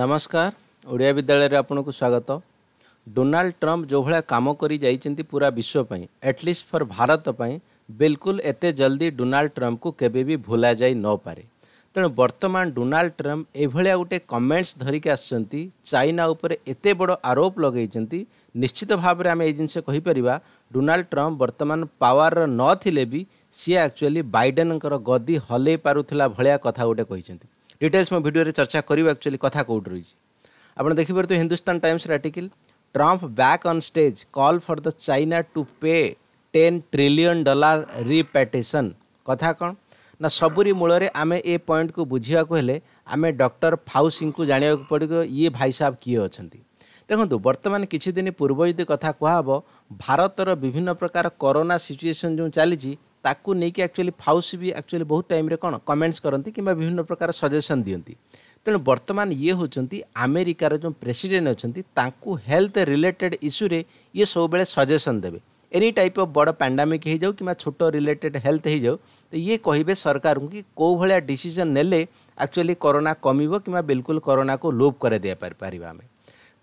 ନମସ୍କାର ଓଡ଼ିଆ ବିଦ୍ୟାଳୟରେ ଆପଣଙ୍କୁ ସ୍ୱାଗତ ଡୋନାଲ୍ଡ ଟ୍ରମ୍ପ ଯେଉଁଭଳିଆ କାମ କରି ଯାଇଛନ୍ତି ପୁରା ବିଶ୍ୱ ପାଇଁ ଆଟଲିଷ୍ଟ ଫର୍ ଭାରତ ପାଇଁ ବିଲକୁଲ ଏତେ ଜଲ୍ଦି ଡୋନାଲ୍ଡ ଟ୍ରମ୍ପକୁ କେବେ ବି ଭୁଲାଯାଇ ନପାରେ ତେଣୁ ବର୍ତ୍ତମାନ ଡୋନାଲ୍ଡ ଟ୍ରମ୍ପ ଏଭଳିଆ ଗୋଟେ କମେଣ୍ଟସ୍ ଧରିକି ଆସିଛନ୍ତି ଚାଇନା ଉପରେ ଏତେ ବଡ଼ ଆରୋପ ଲଗାଇଛନ୍ତି ନିଶ୍ଚିତ ଭାବରେ ଆମେ ଏଇ ଜିନିଷ କହିପାରିବା ଡୋନାଲ୍ଡ ଟ୍ରମ୍ପ ବର୍ତ୍ତମାନ ପାୱାରର ନଥିଲେ ବି ସିଏ ଆକ୍ଚୁଆଲି ବାଇଡେନଙ୍କର ଗଦି ହଲେଇ ପାରୁଥିଲା ଭଳିଆ କଥା ଗୋଟେ କହିଛନ୍ତି ଡିଟେଲ୍ସ ମୁଁ ଭିଡ଼ିଓରେ ଚର୍ଚ୍ଚା କରିବୁ ଆକ୍ଚୁଆଲି କଥା କେଉଁଠି ରହିଛି ଆପଣ ଦେଖିପାରୁଥିବେ ହିନ୍ଦୁସ୍ତାନ ଟାଇମ୍ସର article Trump back on stage call for the China to pay ten trillion dollar reparation କଥା କ'ଣ ନା ସବୁରି ମୂଳରେ ଆମେ ଏ ପଏଣ୍ଟକୁ ବୁଝିବାକୁ ହେଲେ ଆମେ ଡକ୍ଟର ଫାଉସିଙ୍କୁ ଜାଣିବାକୁ ପଡ଼ିବ ଇଏ ଭାଇ ସାହେବ କିଏ ଅଛନ୍ତି ଦେଖନ୍ତୁ ବର୍ତ୍ତମାନ କିଛି ଦିନ ପୂର୍ବ ଯଦି କଥା କୁହାହେବ ଭାରତର ବିଭିନ୍ନ ପ୍ରକାର କରୋନା ସିଚୁଏସନ୍ ଯେଉଁ ଚାଲିଛି ତାକୁ ନେଇକି ଆକ୍ଚୁଆଲି ଫାଉସ୍ ବି ଆକ୍ଚୁଆଲି ବହୁତ ଟାଇମ୍ରେ କ'ଣ କମେଣ୍ଟସ୍ କରନ୍ତି କିମ୍ବା ବିଭିନ୍ନ ପ୍ରକାର ସଜେସନ୍ ଦିଅନ୍ତି ତେଣୁ ବର୍ତ୍ତମାନ ଇଏ ହେଉଛନ୍ତି ଆମେରିକାର ଯେଉଁ ପ୍ରେସିଡେଣ୍ଟ ଅଛନ୍ତି ତାଙ୍କୁ ହେଲ୍ଥ ରିଲେଟେଡ୍ ଇସ୍ୟୁରେ ଇଏ ସବୁବେଳେ ସଜେସନ୍ ଦେବେ ଏନି ଟାଇପ୍ ଅଫ୍ ବଡ଼ ପାଣ୍ଡାମିକ୍ ହୋଇଯାଉ କିମ୍ବା ଛୋଟ ରିଲେଟେଡ୍ ହେଲ୍ଥ ହୋଇଯାଉ ତ ଇଏ କହିବେ ସରକାରଙ୍କୁ କି କେଉଁ ଭଳିଆ ଡିସିସନ୍ ନେଲେ ଆକ୍ଚୁଆଲି କରୋନା କମିବ କିମ୍ବା ବିଲକୁଲ କରୋନାକୁ ଲୋପ୍ କରାଇଦେଇ ପାରିବା ଆମେ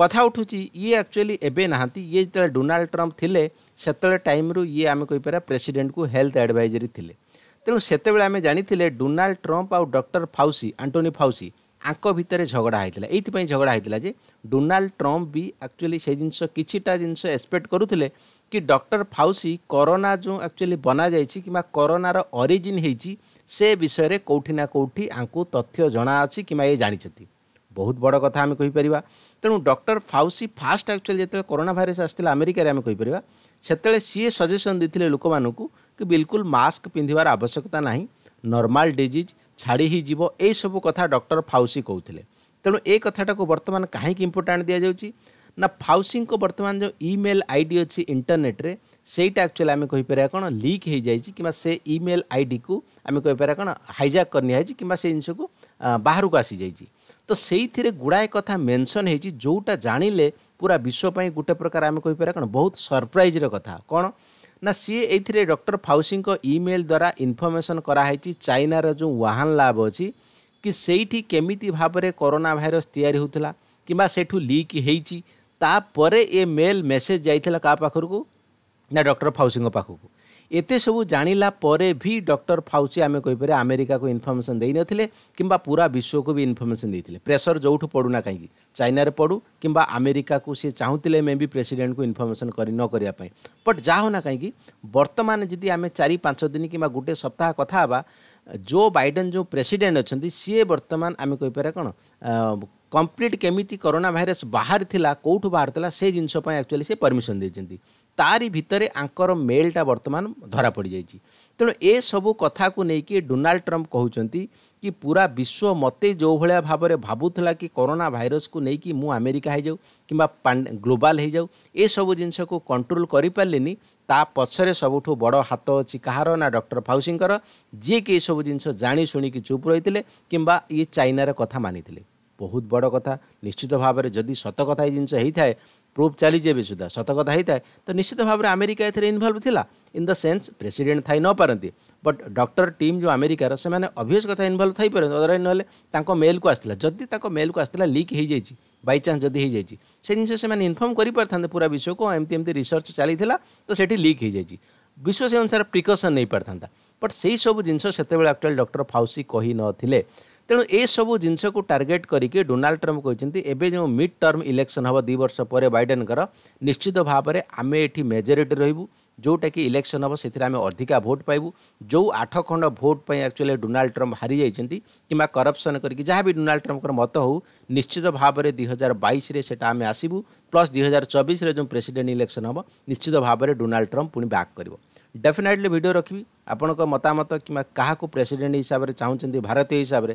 କଥା ଉଠୁଛି ଇଏ ଆକ୍ଚୁଆଲି ଏବେ ନାହାନ୍ତି ଇଏ ଯେତେବେଳେ ଡୋନାଲ୍ଡ ଟ୍ରମ୍ପ ଥିଲେ ସେତେବେଳେ ଟାଇମ୍ରୁ ଇଏ ଆମେ କହିପାରିବା ପ୍ରେସିଡେଣ୍ଟକୁ ହେଲ୍ଥ ଆଡ଼ଭାଇଜରୀ ଥିଲେ ତେଣୁ ସେତେବେଳେ ଆମେ ଜାଣିଥିଲେ ଡୋନାଲ୍ଡ ଟ୍ରମ୍ପ ଆଉ ଡକ୍ଟର ଫାଉସି ଆଣ୍ଟୋନି ଫାଉସି ଆଙ୍କ ଭିତରେ ଝଗଡ଼ା ହୋଇଥିଲା ଏଇଥିପାଇଁ ଝଗଡ଼ା ହୋଇଥିଲା ଯେ ଡୋନାଲ୍ଡ ଟ୍ରମ୍ପ ବି ଆକ୍ଚୁଆଲି ସେ ଜିନିଷ କିଛିଟା ଜିନିଷ ଏକ୍ସପେକ୍ଟ କରୁଥିଲେ କି ଡକ୍ଟର ଫାଉସି କରୋନା ଯେଉଁ ଆକ୍ଚୁଆଲି ବନାଯାଇଛି କିମ୍ବା କରୋନାର ଅରିଜିନ୍ ହେଇଛି ସେ ବିଷୟରେ କେଉଁଠି ନା କେଉଁଠି ଆଙ୍କୁ ତଥ୍ୟ ଜଣା ଅଛି କିମ୍ବା ଏ ଜାଣିଛନ୍ତି ବହୁତ ବଡ଼ କଥା ଆମେ କହିପାରିବା ତେଣୁ ଡକ୍ଟର ଫାଉସି ଫାଷ୍ଟ ଆକ୍ଚୁଆଲି ଯେତେବେଳେ କରୋନା ଭାଇରସ୍ ଆସିଥିଲା ଆମେରିକାରେ ଆମେ କହିପାରିବା ସେତେବେଳେ ସିଏ ସଜେସନ୍ ଦେଇଥିଲେ ଲୋକମାନଙ୍କୁ କି ବିଲକୁଲ ମାସ୍କ ପିନ୍ଧିବାର ଆବଶ୍ୟକତା ନାହିଁ ନର୍ମାଲ ଡିଜିଜ୍ ଛାଡ଼ି ହୋଇଯିବ ଏଇସବୁ କଥା ଡକ୍ଟର ଫାଉସି କହୁଥିଲେ ତେଣୁ ଏ କଥାଟାକୁ ବର୍ତ୍ତମାନ କାହିଁକି ଇମ୍ପୋର୍ଟାଣ୍ଟ ଦିଆଯାଉଛି ନା ଫାଉସିଙ୍କ ବର୍ତ୍ତମାନ ଯେଉଁ ଇମେଲ୍ ଆଇ ଡ଼ି ଅଛି ଇଣ୍ଟରନେଟ୍ରେ ସେଇଟା ଆକ୍ଚୁଆଲି ଆମେ କହିପାରିବା କ'ଣ ଲିକ୍ ହୋଇଯାଇଛି କିମ୍ବା ସେ ଇମେଲ୍ ଆଇଡ଼ିକୁ ଆମେ କହିପାରିବା କ'ଣ ହାଇଜାକ୍ କରିନିଆଯାଇଛି କିମ୍ବା ସେ ଜିନିଷକୁ ବାହାରକୁ ଆସିଯାଇଛି ତ ସେଇଥିରେ ଗୁଡ଼ାଏ କଥା ମେନସନ୍ ହେଇଛି ଯେଉଁଟା ଜାଣିଲେ ପୁରା ବିଶ୍ୱ ପାଇଁ ଗୋଟେ ପ୍ରକାର ଆମେ କହିପାରିବା କ'ଣ ବହୁତ ସରପ୍ରାଇଜ୍ର କଥା କ'ଣ ନା ସିଏ ଏଇଥିରେ ଡକ୍ଟର ଫାଉସିଙ୍କ ଇମେଲ୍ ଦ୍ୱାରା ଇନଫର୍ମେସନ୍ କରାହେଇଛି ଚାଇନାର ଯେଉଁ ୱାହାନ୍ ଲାବ୍ ଅଛି କି ସେଇଠି କେମିତି ଭାବରେ କରୋନା ଭାଇରସ୍ ତିଆରି ହେଉଥିଲା କିମ୍ବା ସେଠୁ ଲିକ୍ ହେଇଛି ତାପରେ ଏ ମେଲ୍ ମେସେଜ୍ ଯାଇଥିଲା କାହା ପାଖକୁ ନା ଡକ୍ଟର ଫାଉସିଙ୍କ ପାଖକୁ ଏତେ ସବୁ ଜାଣିଲା ପରେ ବି ଡକ୍ଟର ଫାଉଚି ଆମେ କହିପାରିବା ଆମେରିକାକୁ ଇନଫର୍ମେସନ୍ ଦେଇନଥିଲେ କିମ୍ବା ପୁରା ବିଶ୍ୱକୁ ବି ଇନଫର୍ମେସନ୍ ଦେଇଥିଲେ ପ୍ରେସର ଯେଉଁଠୁ ପଡ଼ୁନା କାହିଁକି ଚାଇନାରେ ପଡ଼ୁ କିମ୍ବା ଆମେରିକାକୁ ସେ ଚାହୁଁଥିଲେ ମେ ବି ପ୍ରେସିଡେଣ୍ଟକୁ ଇନଫର୍ମେସନ୍ କରି ନ କରିବା ପାଇଁ ବଟ୍ ଯାହା ହେଉନା କାହିଁକି ବର୍ତ୍ତମାନ ଯଦି ଆମେ ଚାରି ପାଞ୍ଚ ଦିନ କିମ୍ବା ଗୋଟେ ସପ୍ତାହ କଥା ହେବା ଜୋ ବାଇଡେନ୍ ଯେଉଁ ପ୍ରେସିଡେଣ୍ଟ ଅଛନ୍ତି ସିଏ ବର୍ତ୍ତମାନ ଆମେ କହିପାରିବା କ'ଣ কমপ্লিট কেমিতি করোনা ভাইরস বাহারি লা কোউঠু বাহার লা সে জিনিস আকচুয়ালি সে পরমিশন দিয়েছেন তারি ভিতরে আঙ্কর মেলটা বর্তমান ধরা পড়ি যাই তেমন এসবু কথা নেইকি ডোনাল্ড ট্রম্প কুমার কি পুরা বিশ্ব মতে যেভাবে ভাবে ভাবুলা কি করোনা ভাইরস কু নেইকি মু আমেরিকা হয়ে যাও কিংবা গ্লোবাল হয়ে যাও এসবু জিনিসক কন্ট্রোল করে পারিনি তা পছরে সবুঠু বড় হাত অছি কাহার না ডক্টর ফাউসিঙ্কর যিয়ে কি এসবু জিনিস জাশুণিকি চুপ রয়েছে কিংবা ইয়ে চাইনার কথা মানিলে ବହୁତ ବଡ଼ କଥା ନିଶ୍ଚିତ ଭାବରେ ଯଦି ସତ କଥା ଏଇ ଜିନିଷ ହେଇଥାଏ ପ୍ରୁଫ୍ ଚାଲିଛି ଏବେ ସୁଦ୍ଧା ସତ କଥା ହେଇଥାଏ ତ ନିଶ୍ଚିତ ଭାବରେ ଆମେରିକା ଏଥିରେ ଇନଭଲ୍ଭ ଥିଲା ଇନ୍ ଦ ସେନ୍ସ ପ୍ରେସିଡେଣ୍ଟ ଥାଇ ନପାରନ୍ତି ବଟ୍ ଡକ୍ଟର ଟିମ୍ ଯେଉଁ ଆମେରିକାର ସେମାନେ ଅଭିୟସ୍ କଥା ଇନଭଲ୍ଭ ଥାଇପାରନ୍ତି ଅଦରୱାଇଜ୍ ନହେଲେ ତାଙ୍କ ମେଲ୍କୁ ଆସିଥିଲା ଯଦି ତାଙ୍କ ମେଲ୍କୁ ଆସିଥିଲା ଲିକ୍ ହେଇଯାଇଛି ବାଇ ଚାନ୍ସ ଯଦି ହେଇଯାଇଛି ସେ ଜିନିଷ ସେମାନେ ଇନଫର୍ମ କରିପାରିଥାନ୍ତେ ପୁରା ବିଶ୍ୱକୁ ଏମିତି ଏମିତି ରିସର୍ଚ୍ଚ ଚାଲିଥିଲା ତ ସେଠି ଲିକ୍ ହେଇଯାଇଛି ବିଶ୍ୱ ସେ ଅନୁସାରେ ପ୍ରିକସନ୍ ନେଇପାରିଥାନ୍ତା ବଟ୍ ସେହିସବୁ ଜିନିଷ ସେତେବେଳେ ଆକ୍ଚୁଆଲି ଡକ୍ଟର ଫାଉସି କହିନଥିଲେ ତେଣୁ ଏସବୁ ଜିନିଷକୁ ଟାର୍ଗେଟ୍ କରିକି ଡୋନାଲ୍ଡ ଟ୍ରମ୍ପ କହିଛନ୍ତି ଏବେ ଯେଉଁ ମିଡ୍ ଟର୍ମ ଇଲେକ୍ସନ୍ ହେବ ଦୁଇ ବର୍ଷ ପରେ ବାଇଡେନଙ୍କର ନିଶ୍ଚିତ ଭାବରେ ଆମେ ଏଠି ମେଜରିଟି ରହିବୁ ଯେଉଁଟାକି ଇଲେକ୍ସନ୍ ହେବ ସେଥିରେ ଆମେ ଅଧିକା ଭୋଟ୍ ପାଇବୁ ଯେଉଁ ଆଠ ଖଣ୍ଡ ଭୋଟ୍ ପାଇଁ ଆକ୍ଚୁଆଲି ଡୋନାଲ୍ଡ ଟ୍ରମ୍ପ ହାରିଯାଇଛନ୍ତି କିମ୍ବା କରପ୍ସନ୍ କରିକି ଯାହା ବି ଡୋନାଲ୍ଡ ଟ୍ରମ୍ପଙ୍କର ମତ ହେଉ ନିଶ୍ଚିତ ଭାବରେ ଦୁଇ ହଜାର ବାଇଶରେ ସେଟା ଆମେ ଆସିବୁ ପ୍ଲସ୍ ଦୁଇ ହଜାର ଚବିଶରେ ଯେଉଁ ପ୍ରେସିଡେଣ୍ଟ ଇଲେକ୍ସନ୍ ହେବ ନିଶ୍ଚିତ ଭାବରେ ଡୋନାଲ୍ଡ ଟ୍ରମ୍ପ ପୁଣି ବ୍ୟାକ୍ କରିବ ଡେଫିନେଟଲି ଭିଡ଼ିଓ ରଖିବି ଆପଣଙ୍କ ମତାମତ କିମ୍ବା କାହାକୁ ପ୍ରେସିଡେଣ୍ଟ ହିସାବରେ ଚାହୁଁଛନ୍ତି ଭାରତୀୟ ହିସାବରେ